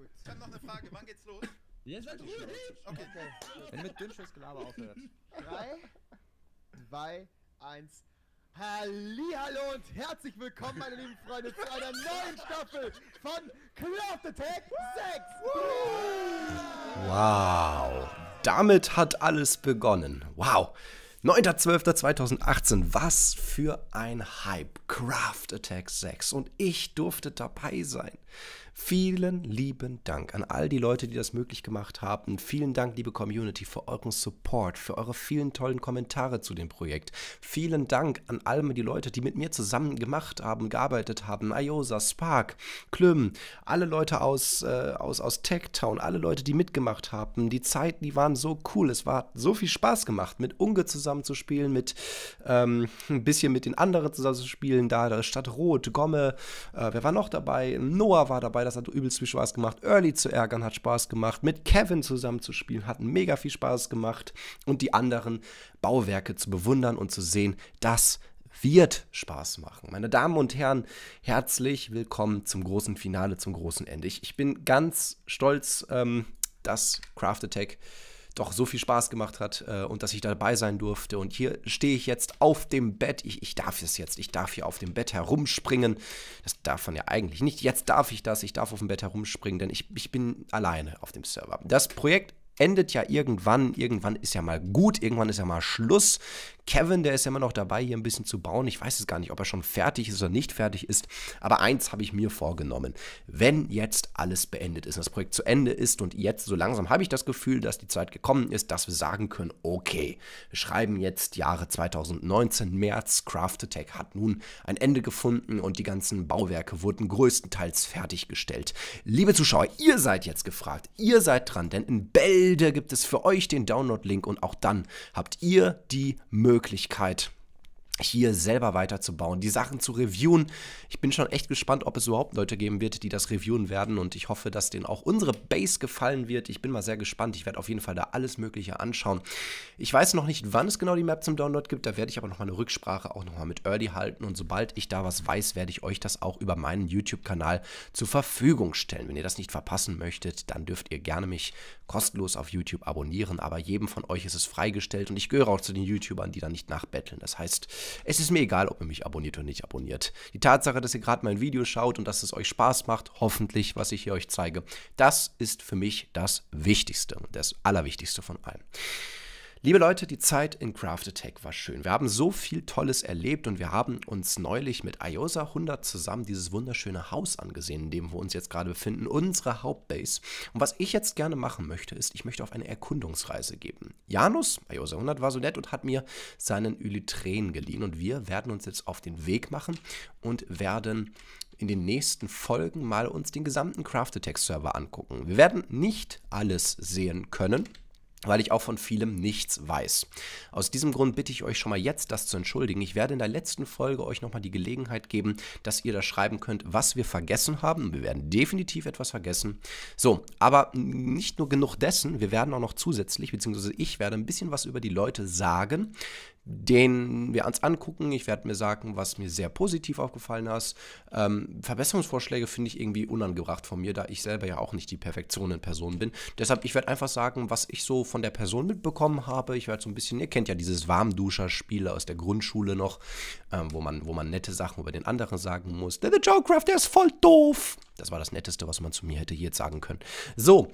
gut. Ich habe noch eine Frage. Wann geht's los? Jetzt seid ruhig! Okay. okay. Wenn mit dünnsches Gelaber aufhört. 3, 2, 1. Hallo und herzlich willkommen, meine lieben Freunde, zu einer neuen Staffel von Cloud Attack 6! Wow! Damit hat alles begonnen. Wow! 9.12.2018, was für ein Hype. Craft Attack 6 und ich durfte dabei sein. Vielen lieben Dank an all die Leute, die das möglich gemacht haben. Vielen Dank, liebe Community, für euren Support, für eure vielen tollen Kommentare zu dem Projekt. Vielen Dank an all die Leute, die mit mir zusammen gemacht haben, gearbeitet haben. Iosa, Spark, Klüm, alle Leute aus, äh, aus, aus Techtown, alle Leute, die mitgemacht haben. Die Zeiten, die waren so cool. Es war so viel Spaß gemacht, mit Unge zusammen zu spielen, mit ähm, ein bisschen mit den anderen zusammen zu spielen. Da, da Stadt Rot, Gomme, äh, wer war noch dabei? Noah war dabei das hat übelst viel Spaß gemacht. Early zu ärgern hat Spaß gemacht. Mit Kevin zusammen zu spielen hat mega viel Spaß gemacht. Und die anderen Bauwerke zu bewundern und zu sehen, das wird Spaß machen. Meine Damen und Herren, herzlich willkommen zum großen Finale, zum großen Ende. Ich, ich bin ganz stolz, ähm, dass Craft Attack doch so viel Spaß gemacht hat äh, und dass ich dabei sein durfte. Und hier stehe ich jetzt auf dem Bett. Ich, ich darf es jetzt. Ich darf hier auf dem Bett herumspringen. Das darf man ja eigentlich nicht. Jetzt darf ich das. Ich darf auf dem Bett herumspringen, denn ich, ich bin alleine auf dem Server. Das Projekt endet ja irgendwann. Irgendwann ist ja mal gut. Irgendwann ist ja mal Schluss. Kevin, der ist ja immer noch dabei, hier ein bisschen zu bauen. Ich weiß es gar nicht, ob er schon fertig ist oder nicht fertig ist. Aber eins habe ich mir vorgenommen. Wenn jetzt alles beendet ist, das Projekt zu Ende ist und jetzt so langsam habe ich das Gefühl, dass die Zeit gekommen ist, dass wir sagen können, okay, wir schreiben jetzt Jahre 2019, März, Craft Attack hat nun ein Ende gefunden und die ganzen Bauwerke wurden größtenteils fertiggestellt. Liebe Zuschauer, ihr seid jetzt gefragt, ihr seid dran, denn in Bälde gibt es für euch den Download-Link und auch dann habt ihr die Möglichkeit, Möglichkeit hier selber weiterzubauen, die Sachen zu reviewen. Ich bin schon echt gespannt, ob es überhaupt Leute geben wird, die das reviewen werden und ich hoffe, dass denen auch unsere Base gefallen wird. Ich bin mal sehr gespannt. Ich werde auf jeden Fall da alles Mögliche anschauen. Ich weiß noch nicht, wann es genau die Map zum Download gibt. Da werde ich aber nochmal eine Rücksprache auch nochmal mit Early halten und sobald ich da was weiß, werde ich euch das auch über meinen YouTube-Kanal zur Verfügung stellen. Wenn ihr das nicht verpassen möchtet, dann dürft ihr gerne mich kostenlos auf YouTube abonnieren, aber jedem von euch ist es freigestellt und ich gehöre auch zu den YouTubern, die da nicht nachbetteln. Das heißt, es ist mir egal, ob ihr mich abonniert oder nicht abonniert. Die Tatsache, dass ihr gerade mein Video schaut und dass es euch Spaß macht, hoffentlich, was ich hier euch zeige, das ist für mich das Wichtigste, das Allerwichtigste von allem. Liebe Leute, die Zeit in Craft Attack war schön. Wir haben so viel Tolles erlebt und wir haben uns neulich mit IOSA 100 zusammen dieses wunderschöne Haus angesehen, in dem wir uns jetzt gerade befinden, unsere Hauptbase. Und was ich jetzt gerne machen möchte, ist, ich möchte auf eine Erkundungsreise geben. Janus, IOSA 100, war so nett und hat mir seinen Elytren geliehen und wir werden uns jetzt auf den Weg machen und werden in den nächsten Folgen mal uns den gesamten Craft Attack Server angucken. Wir werden nicht alles sehen können, weil ich auch von vielem nichts weiß. Aus diesem Grund bitte ich euch schon mal jetzt, das zu entschuldigen. Ich werde in der letzten Folge euch nochmal die Gelegenheit geben, dass ihr da schreiben könnt, was wir vergessen haben. Wir werden definitiv etwas vergessen. So, aber nicht nur genug dessen, wir werden auch noch zusätzlich, beziehungsweise ich werde ein bisschen was über die Leute sagen, den wir uns angucken. Ich werde mir sagen, was mir sehr positiv aufgefallen ist. Ähm, Verbesserungsvorschläge finde ich irgendwie unangebracht von mir, da ich selber ja auch nicht die Perfektion in Person bin. Deshalb, ich werde einfach sagen, was ich so von der Person mitbekommen habe. Ich werde so ein bisschen, ihr kennt ja dieses Warmduscher-Spiel aus der Grundschule noch, ähm, wo, man, wo man nette Sachen über den anderen sagen muss. Der The Joecraft, der ist voll doof. Das war das Netteste, was man zu mir hätte jetzt sagen können. So,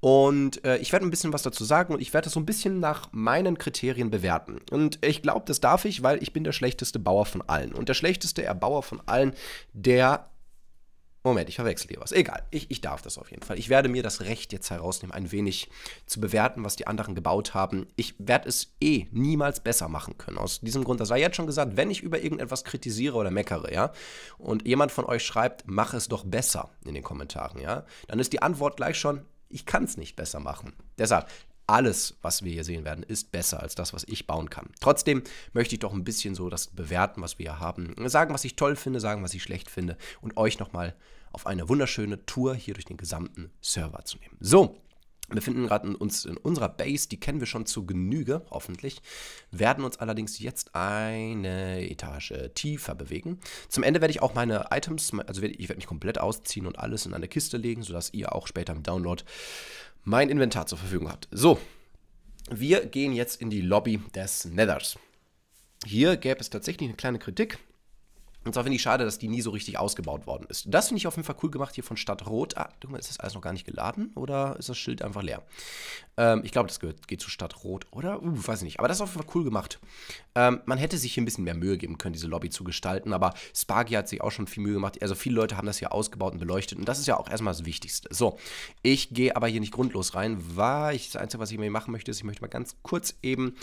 und äh, ich werde ein bisschen was dazu sagen und ich werde das so ein bisschen nach meinen Kriterien bewerten. Und ich glaube, das darf ich, weil ich bin der schlechteste Bauer von allen. Und der schlechteste Erbauer von allen, der Moment, ich verwechsel dir was. Egal, ich, ich darf das auf jeden Fall. Ich werde mir das Recht jetzt herausnehmen, ein wenig zu bewerten, was die anderen gebaut haben. Ich werde es eh niemals besser machen können. Aus diesem Grund, das sei jetzt schon gesagt, wenn ich über irgendetwas kritisiere oder meckere, ja, und jemand von euch schreibt, mach es doch besser in den Kommentaren, ja, dann ist die Antwort gleich schon, ich kann es nicht besser machen. Deshalb, alles, was wir hier sehen werden, ist besser als das, was ich bauen kann. Trotzdem möchte ich doch ein bisschen so das bewerten, was wir hier haben. Sagen, was ich toll finde, sagen, was ich schlecht finde und euch nochmal auf eine wunderschöne Tour hier durch den gesamten Server zu nehmen. So, wir finden gerade uns in unserer Base, die kennen wir schon zu Genüge, hoffentlich, werden uns allerdings jetzt eine Etage tiefer bewegen. Zum Ende werde ich auch meine Items, also ich werde mich komplett ausziehen und alles in eine Kiste legen, sodass ihr auch später im Download mein Inventar zur Verfügung habt. So, wir gehen jetzt in die Lobby des Nethers. Hier gäbe es tatsächlich eine kleine Kritik. Und zwar finde ich schade, dass die nie so richtig ausgebaut worden ist. Das finde ich auf jeden Fall cool gemacht hier von Stadt Rot. Ah, guck mal, ist das alles noch gar nicht geladen oder ist das Schild einfach leer? Ähm, ich glaube, das gehört, geht zu Stadt Rot, oder? Uh, weiß ich nicht. Aber das ist auf jeden Fall cool gemacht. Ähm, man hätte sich hier ein bisschen mehr Mühe geben können, diese Lobby zu gestalten. Aber Sparky hat sich auch schon viel Mühe gemacht. Also viele Leute haben das hier ausgebaut und beleuchtet. Und das ist ja auch erstmal das Wichtigste. So, ich gehe aber hier nicht grundlos rein, weil ich, das Einzige, was ich mir machen möchte, ist, ich möchte mal ganz kurz eben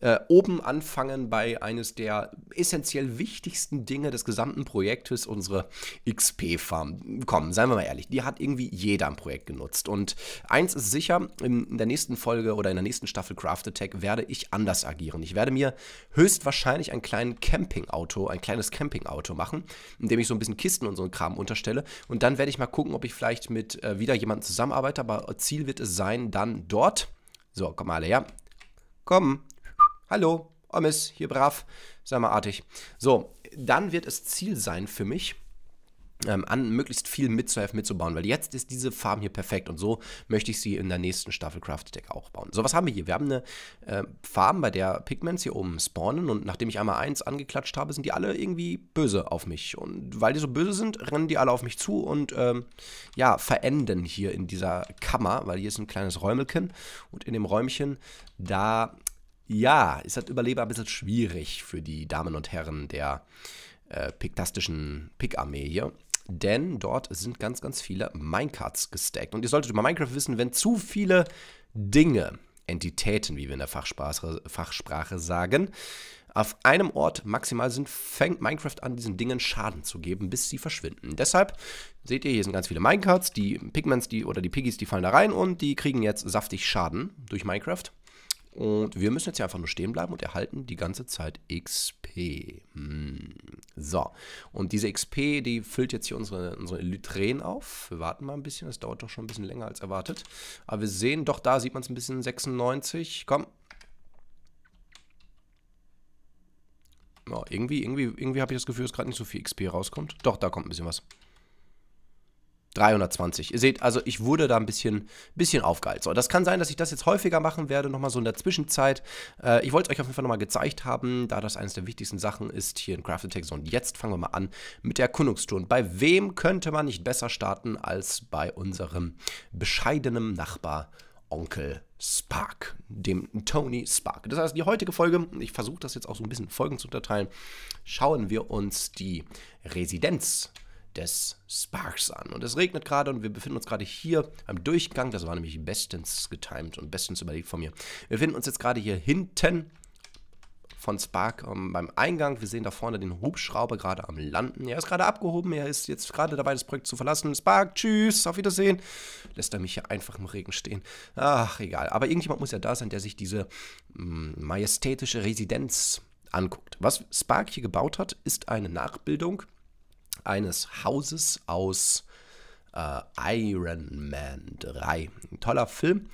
äh, oben anfangen bei eines der essentiell wichtigsten Dinge des gesamten Projektes unsere XP-Farm. Komm, seien wir mal ehrlich, die hat irgendwie jeder im Projekt genutzt. Und eins ist sicher, in der nächsten Folge oder in der nächsten Staffel Craft Attack werde ich anders agieren. Ich werde mir höchstwahrscheinlich ein kleines Campingauto, ein kleines Campingauto machen, indem ich so ein bisschen Kisten und so einen Kram unterstelle. Und dann werde ich mal gucken, ob ich vielleicht mit äh, wieder jemandem zusammenarbeite. Aber Ziel wird es sein, dann dort. So, komm mal alle her. Komm. Hallo. Omis, hier brav. Sei mal artig. So, dann wird es Ziel sein für mich, ähm, an möglichst viel mitzuhelfen, mitzubauen, weil jetzt ist diese Farm hier perfekt und so möchte ich sie in der nächsten Staffel Craft Deck auch bauen. So, was haben wir hier? Wir haben eine äh, Farm, bei der Pigments hier oben spawnen und nachdem ich einmal eins angeklatscht habe, sind die alle irgendwie böse auf mich. Und weil die so böse sind, rennen die alle auf mich zu und ähm, ja, verenden hier in dieser Kammer, weil hier ist ein kleines Räumelchen und in dem Räumchen, da ja, ist das halt Überleben ein bisschen schwierig für die Damen und Herren der äh, piktastischen Pick-Armee hier. Denn dort sind ganz, ganz viele Minecarts gestackt. Und ihr solltet über Minecraft wissen, wenn zu viele Dinge, Entitäten, wie wir in der Fachsprache, Fachsprache sagen, auf einem Ort maximal sind, fängt Minecraft an, diesen Dingen Schaden zu geben, bis sie verschwinden. Deshalb seht ihr, hier sind ganz viele Minecarts, die Pigments die, oder die Piggies, die fallen da rein und die kriegen jetzt saftig Schaden durch Minecraft. Und wir müssen jetzt hier einfach nur stehen bleiben und erhalten die ganze Zeit XP. Hm. So, und diese XP, die füllt jetzt hier unsere, unsere Lytren auf. Wir warten mal ein bisschen, das dauert doch schon ein bisschen länger als erwartet. Aber wir sehen, doch da sieht man es ein bisschen, 96, komm. Oh, irgendwie, irgendwie, irgendwie habe ich das Gefühl, dass gerade nicht so viel XP rauskommt. Doch, da kommt ein bisschen was. 320. Ihr seht, also ich wurde da ein bisschen, bisschen aufgeheilt. So, das kann sein, dass ich das jetzt häufiger machen werde, nochmal so in der Zwischenzeit. Äh, ich wollte es euch auf jeden Fall nochmal gezeigt haben, da das eines der wichtigsten Sachen ist hier in Craft Attack. So, und jetzt fangen wir mal an mit der Erkundungstour. Und bei wem könnte man nicht besser starten als bei unserem bescheidenen Nachbar Onkel Spark, dem Tony Spark. Das heißt, die heutige Folge, ich versuche das jetzt auch so ein bisschen in Folgen zu unterteilen, schauen wir uns die Residenz des Sparks an. Und es regnet gerade und wir befinden uns gerade hier am Durchgang. Das war nämlich bestens getimt und bestens überlegt von mir. Wir befinden uns jetzt gerade hier hinten von Spark um, ähm, beim Eingang. Wir sehen da vorne den Hubschrauber gerade am Landen. Er ist gerade abgehoben, er ist jetzt gerade dabei, das Projekt zu verlassen. Spark, tschüss, auf Wiedersehen. Lässt er mich hier einfach im Regen stehen. Ach, egal. Aber irgendjemand muss ja da sein, der sich diese mh, hm, majestätische Residenz anguckt. Was Spark hier gebaut hat, ist eine Nachbildung eines Hauses aus äh, Iron Man 3. Ein toller Film,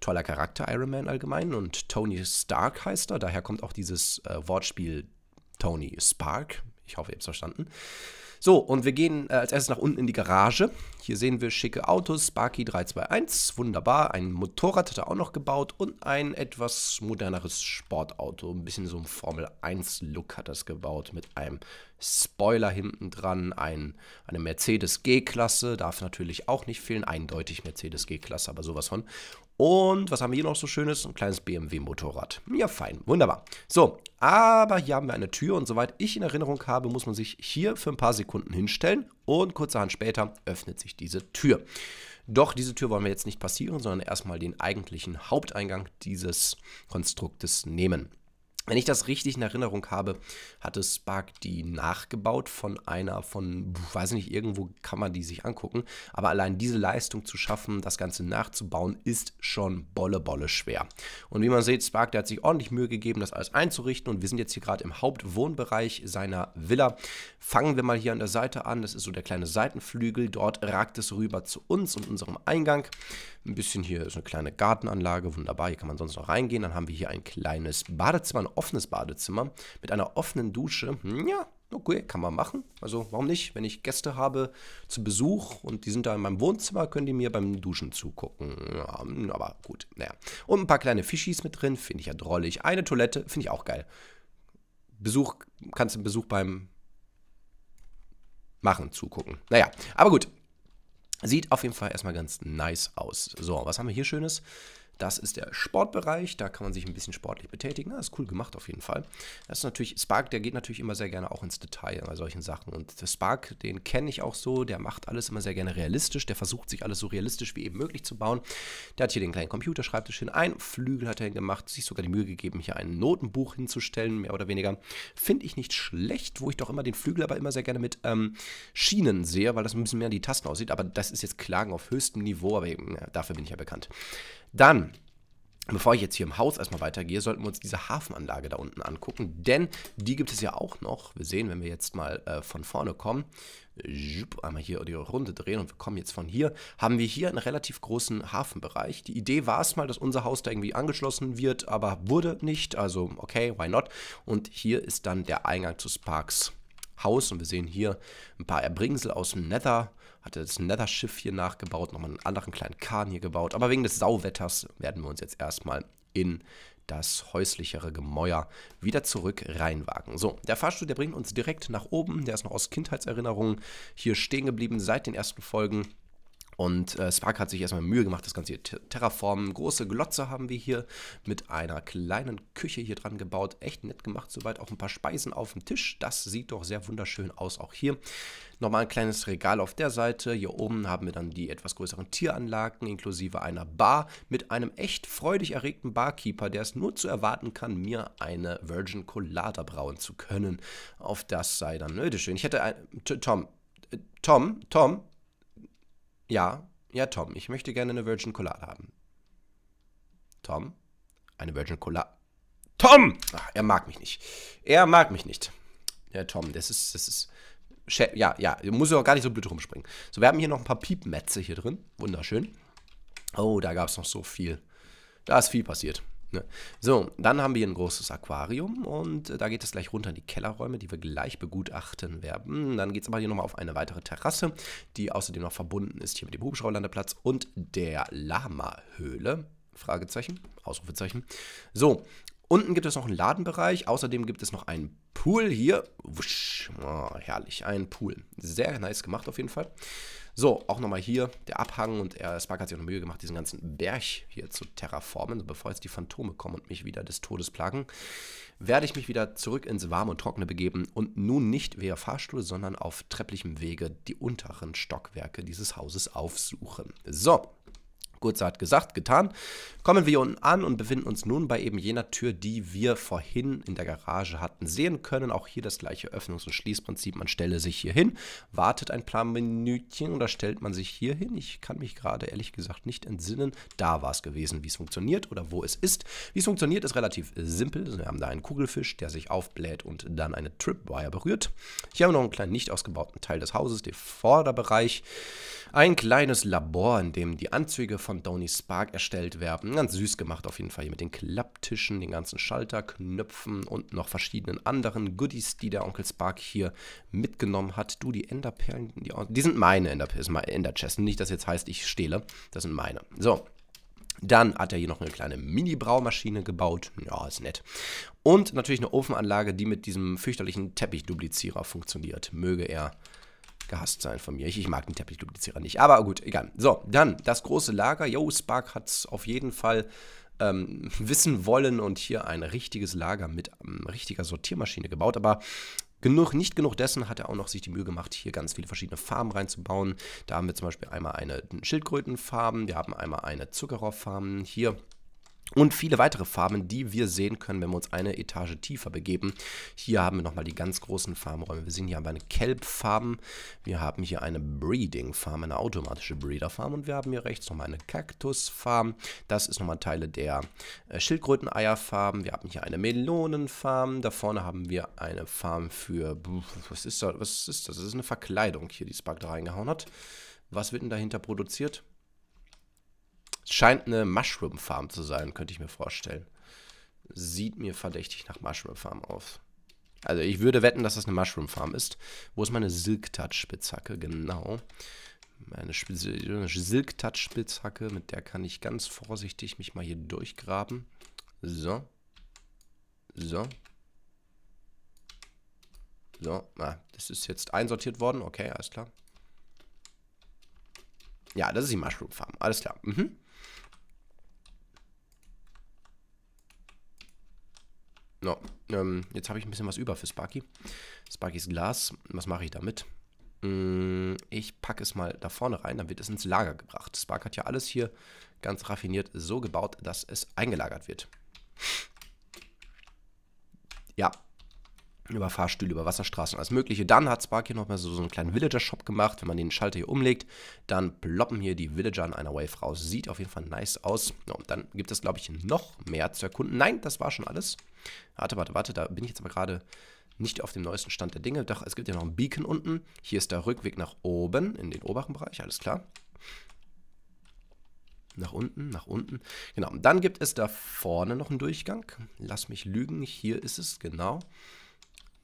toller Charakter Iron Man allgemein und Tony Stark heißt er, daher kommt auch dieses äh, Wortspiel Tony Spark. Ich hoffe, ihr habt es verstanden. So, und wir gehen äh, als erstes nach unten in die Garage. Hier sehen wir schicke Autos, Sparky 321, wunderbar. Ein Motorrad hat er auch noch gebaut und ein etwas moderneres Sportauto. Ein bisschen so ein Formel-1-Look hat er es gebaut mit einem Spoiler hinten dran, ein, eine Mercedes G-Klasse, darf natürlich auch nicht fehlen, eindeutig Mercedes G-Klasse, aber sowas von. Und was haben wir hier noch so schönes? Ein kleines BMW-Motorrad. Ja, fein, wunderbar. So, aber hier haben wir eine Tür und soweit ich in Erinnerung habe, muss man sich hier für ein paar Sekunden hinstellen und kurzerhand später öffnet sich diese Tür. Doch diese Tür wollen wir jetzt nicht passieren, sondern erstmal den eigentlichen Haupteingang dieses Konstruktes nehmen. Wenn ich das richtig in Erinnerung habe, hatte Spark die nachgebaut von einer von, weiß nicht, irgendwo kann man die sich angucken. Aber allein diese Leistung zu schaffen, das Ganze nachzubauen, ist schon bolle, bolle schwer. Und wie man sieht, Spark, der hat sich ordentlich Mühe gegeben, das alles einzurichten. Und wir sind jetzt hier gerade im Hauptwohnbereich seiner Villa. Fangen wir mal hier an der Seite an. Das ist so der kleine Seitenflügel. Dort ragt es rüber zu uns und unserem Eingang ein bisschen hier ist eine kleine Gartenanlage, wunderbar, hier kann man sonst noch reingehen. Dann haben wir hier ein kleines Badezimmer, ein offenes Badezimmer mit einer offenen Dusche. Hm, ja, okay, kann man machen. Also warum nicht? Wenn ich Gäste habe zu Besuch und die sind da in meinem Wohnzimmer, können die mir beim Duschen zugucken. Ja, hm, aber gut, naja. Und ein paar kleine Fischis mit drin, finde ich ja drollig. Eine Toilette, finde ich auch geil. Besuch, kannst du Besuch beim Machen zugucken. Naja, aber gut, Sieht auf jeden Fall erstmal ganz nice aus. So, was haben wir hier Schönes? Das ist der Sportbereich, da kann man sich ein bisschen sportlich betätigen. Das ist cool gemacht auf jeden Fall. Das ist natürlich, Spark, der geht natürlich immer sehr gerne auch ins Detail bei solchen Sachen. Und der Spark, den kenne ich auch so, der macht alles immer sehr gerne realistisch, der versucht sich alles so realistisch wie eben möglich zu bauen. Der hat hier den kleinen Computerschreibtisch hin, ein Flügel hat er gemacht, sich sogar die Mühe gegeben, hier ein Notenbuch hinzustellen, mehr oder weniger. Finde ich nicht schlecht, wo ich doch immer den Flügel aber immer sehr gerne mit ähm, Schienen sehe, weil das ein bisschen mehr an die Tasten aussieht. Aber das ist jetzt Klagen auf höchstem Niveau, aber eben, ja, dafür bin ich ja bekannt. Dann Bevor ich jetzt hier im Haus erstmal weitergehe, sollten wir uns diese Hafenanlage da unten angucken, denn die gibt es ja auch noch. Wir sehen, wenn wir jetzt mal äh, von vorne kommen, einmal hier die Runde drehen und wir kommen jetzt von hier, haben wir hier einen relativ großen Hafenbereich. Die Idee war es mal, dass unser Haus da irgendwie angeschlossen wird, aber wurde nicht, also okay, why not? Und hier ist dann der Eingang zu Sparks Haus und wir sehen hier ein paar Erbringsel aus dem Nether hatte das Nether-Schiff hier nachgebaut, nochmal einen anderen kleinen Kahn hier gebaut. Aber wegen des Sauwetters werden wir uns jetzt erstmal in das häuslichere Gemäuer wieder zurück reinwagen. So, der Fahrstuhl, der bringt uns direkt nach oben. Der ist noch aus Kindheitserinnerungen hier stehen geblieben seit den ersten Folgen. Und äh, Spark hat sich erstmal Mühe gemacht, das Ganze hier terraformen. Große Glotze haben wir hier mit einer kleinen Küche hier dran gebaut. Echt nett gemacht, soweit auch ein paar Speisen auf dem Tisch. Das sieht doch sehr wunderschön aus, auch hier. Nochmal ein kleines Regal auf der Seite. Hier oben haben wir dann die etwas größeren Tieranlagen inklusive einer Bar mit einem echt freudig erregten Barkeeper, der es nur zu erwarten kann, mir eine Virgin Colada brauen zu können. Auf das sei dann nötig ne, schön. Ich hätte ein, äh, Tom, Tom, Tom, ja, ja, Tom, ich möchte gerne eine Virgin Colada haben. Tom? Eine Virgin Colada. Tom! Ach, er mag mich nicht. Er mag mich nicht. Ja, Tom, das ist, das ist. Ja, ja, muss ja auch gar nicht so blöd rumspringen. So, wir haben hier noch ein paar Piepmätze hier drin. Wunderschön. Oh, da gab es noch so viel. Da ist viel passiert. Ne? So, dann haben wir ein großes Aquarium und äh, da geht es gleich runter in die Kellerräume, die wir gleich begutachten werden. Dann geht es aber hier nochmal auf eine weitere Terrasse, die außerdem noch verbunden ist hier mit dem Hubschrauberlandeplatz und der Lama-Höhle. Fragezeichen, Ausrufezeichen. So, Unten gibt es noch einen Ladenbereich. Außerdem gibt es noch einen Pool hier. Wusch, oh, herrlich, ein Pool. Sehr nice gemacht auf jeden Fall. So, auch nochmal hier der Abhang und er, Spark hat sich auch noch Mühe gemacht, diesen ganzen Berg hier zu terraformen. Bevor jetzt die Phantome kommen und mich wieder des Todes plagen, werde ich mich wieder zurück ins Warme und Trockene begeben und nun nicht via Fahrstuhl, sondern auf trepplichem Wege die unteren Stockwerke dieses Hauses aufsuchen. So, hat gesagt, getan. Kommen wir unten an und befinden uns nun bei eben jener Tür, die wir vorhin in der Garage hatten sehen können. Auch hier das gleiche Öffnungs- und Schließprinzip. Man stelle sich hier hin, wartet ein paar Minütchen oder stellt man sich hier hin. Ich kann mich gerade ehrlich gesagt nicht entsinnen. Da war es gewesen, wie es funktioniert oder wo es ist. Wie es funktioniert, ist relativ simpel. Wir haben da einen Kugelfisch, der sich aufbläht und dann eine Tripwire berührt. Hier haben wir noch einen kleinen nicht ausgebauten Teil des Hauses, den Vorderbereich. Ein kleines Labor, in dem die Anzüge von von Tony Spark erstellt werden. Ganz süß gemacht auf jeden Fall hier mit den Klapptischen, den ganzen Schalterknöpfen und noch verschiedenen anderen Goodies, die der Onkel Spark hier mitgenommen hat. Du, die Enderperlen, die, die sind meine Enderchests. Enderchest. Nicht, dass jetzt heißt, ich stehle. Das sind meine. So, dann hat er hier noch eine kleine Mini-Braumaschine gebaut. Ja, ist nett. Und natürlich eine Ofenanlage, die mit diesem fürchterlichen Teppichduplizierer funktioniert. Möge er gehasst sein von mir. Ich, ich mag den Teppichduplizierer nicht. Aber gut, egal. So, dann das große Lager. Yo, Spark hat es auf jeden Fall ähm, wissen wollen und hier ein richtiges Lager mit ähm, richtiger Sortiermaschine gebaut. Aber genug, nicht genug dessen hat er auch noch sich die Mühe gemacht, hier ganz viele verschiedene Farben reinzubauen. Da haben wir zum Beispiel einmal eine Schildkrötenfarben, wir haben einmal eine Zuckerrohrfarben, hier und viele weitere Farben, die wir sehen können, wenn wir uns eine Etage tiefer begeben. Hier haben wir nochmal die ganz großen Farbenräume. Wir sehen, hier haben eine Kelbfarm, wir haben hier eine Breeding-Farm, eine automatische Breeder-Farm und wir haben hier rechts nochmal eine Kaktus-Farm. Das ist nochmal Teile der äh, Schildkröteneierfarben. Wir haben hier eine Melonenfarm. Da vorne haben wir eine Farm für, was ist das? Was ist das? Das ist eine Verkleidung hier, die Spark da reingehauen hat. Was wird denn dahinter produziert? scheint eine Mushroom Farm zu sein, könnte ich mir vorstellen. Sieht mir verdächtig nach Mushroom Farm aus. Also ich würde wetten, dass das eine Mushroom Farm ist. Wo ist meine Silk Touch Spitzhacke? Genau. Meine Silk Touch Spitzhacke, mit der kann ich ganz vorsichtig mich mal hier durchgraben. So. So. So, ah, das ist jetzt einsortiert worden. Okay, alles klar. Ja, das ist die Mushroom Farm. Alles klar. Mhm. No, ähm, jetzt habe ich ein bisschen was über für Sparky. Sparkys Glas, was mache ich damit? Mm, ich packe es mal da vorne rein, dann wird es ins Lager gebracht. Spark hat ja alles hier ganz raffiniert so gebaut, dass es eingelagert wird. Ja, über Fahrstühle, über Wasserstraßen, alles Mögliche. Dann hat Spark hier nochmal so, so einen kleinen Villager-Shop gemacht. Wenn man den Schalter hier umlegt, dann ploppen hier die Villager an einer Wave raus. Sieht auf jeden Fall nice aus. Und dann gibt es, glaube ich, noch mehr zu erkunden. Nein, das war schon alles. Warte, warte, warte, da bin ich jetzt aber gerade nicht auf dem neuesten Stand der Dinge. Doch, es gibt ja noch einen Beacon unten. Hier ist der Rückweg nach oben, in den oberen Bereich, alles klar. Nach unten, nach unten. Genau, und dann gibt es da vorne noch einen Durchgang. Lass mich lügen, hier ist es, genau. Genau.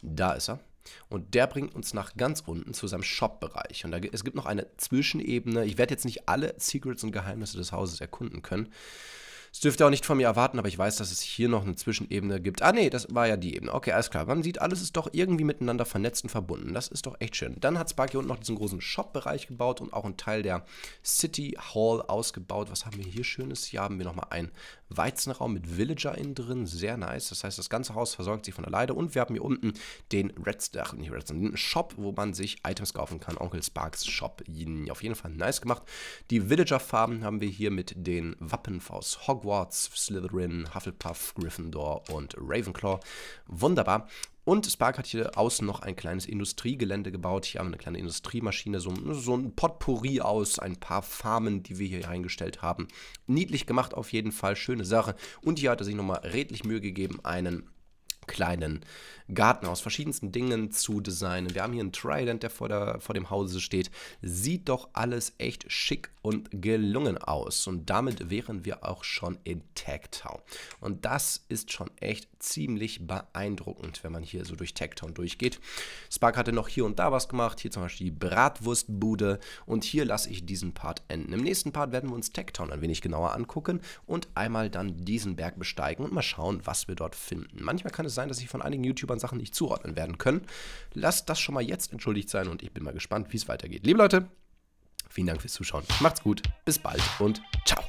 Da ist er. Und der bringt uns nach ganz unten zu seinem Shop-Bereich. Und da, es gibt noch eine Zwischenebene. Ich werde jetzt nicht alle Secrets und Geheimnisse des Hauses erkunden können. Das dürft ihr auch nicht von mir erwarten, aber ich weiß, dass es hier noch eine Zwischenebene gibt. Ah nee, das war ja die Ebene. Okay, alles klar. Man sieht, alles ist doch irgendwie miteinander vernetzt und verbunden. Das ist doch echt schön. Dann hat Spark hier unten noch diesen großen Shop-Bereich gebaut und auch einen Teil der City Hall ausgebaut. Was haben wir hier Schönes? Hier haben wir nochmal einen Weizenraum mit Villager innen drin. Sehr nice. Das heißt, das ganze Haus versorgt sich von alleine. Und wir haben hier unten den Redstone, nicht Redstone, den Shop, wo man sich Items kaufen kann. Onkel Sparks Shop. Auf jeden Fall nice gemacht. Die Villager-Farben haben wir hier mit den Wappen aus Hogwarts. Hogwarts, Slytherin, Hufflepuff, Gryffindor und Ravenclaw. Wunderbar. Und Spark hat hier außen noch ein kleines Industriegelände gebaut. Hier haben wir eine kleine Industriemaschine, so, so ein Potpourri aus ein paar Farmen, die wir hier reingestellt haben. Niedlich gemacht auf jeden Fall, schöne Sache. Und hier hat er sich nochmal redlich Mühe gegeben, einen kleinen Garten aus verschiedensten Dingen zu designen. Wir haben hier einen Trident, der vor, der vor dem Hause steht. Sieht doch alles echt schick und gelungen aus. Und damit wären wir auch schon in Tagtown. Und das ist schon echt ziemlich beeindruckend, wenn man hier so durch Tagtown durchgeht. Spark hatte noch hier und da was gemacht. Hier zum Beispiel die Bratwurstbude. Und hier lasse ich diesen Part enden. Im nächsten Part werden wir uns Tagtown ein wenig genauer angucken und einmal dann diesen Berg besteigen und mal schauen, was wir dort finden. Manchmal kann es sein, dass ich von einigen YouTubern Sachen nicht zuordnen werden können. Lasst das schon mal jetzt entschuldigt sein und ich bin mal gespannt, wie es weitergeht. Liebe Leute, vielen Dank fürs Zuschauen. Macht's gut, bis bald und ciao.